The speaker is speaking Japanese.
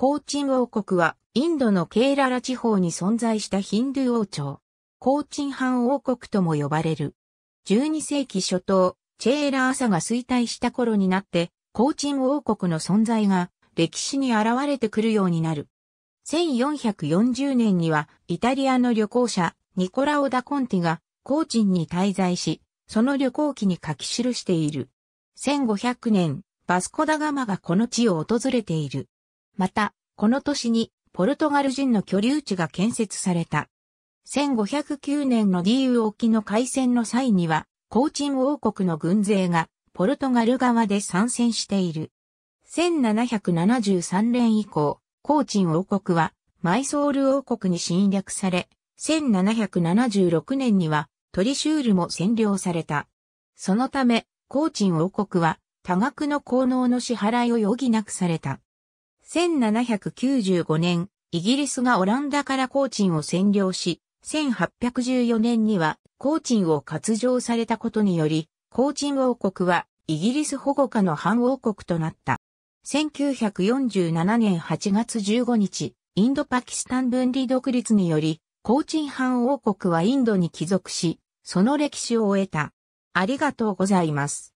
コーチン王国は、インドのケーララ地方に存在したヒンドゥー王朝。コーチン藩王国とも呼ばれる。12世紀初頭、チェーラー朝が衰退した頃になって、コーチン王国の存在が歴史に現れてくるようになる。1440年には、イタリアの旅行者、ニコラオ・ダ・コンティが、コーチンに滞在し、その旅行記に書き記している。1500年、バスコダガマがこの地を訪れている。また、この年にポルトガル人の居留地が建設された。1509年のディーウ沖の海戦の際には、コーチン王国の軍勢がポルトガル側で参戦している。1773年以降、コーチン王国はマイソール王国に侵略され、1776年にはトリシュールも占領された。そのため、コーチン王国は多額の効能の支払いを余儀なくされた。1795年、イギリスがオランダからコーチンを占領し、1814年にはコーチンを割譲されたことにより、コーチン王国はイギリス保護下の反王国となった。1947年8月15日、インドパキスタン分離独立により、コーチン反王国はインドに帰属し、その歴史を終えた。ありがとうございます。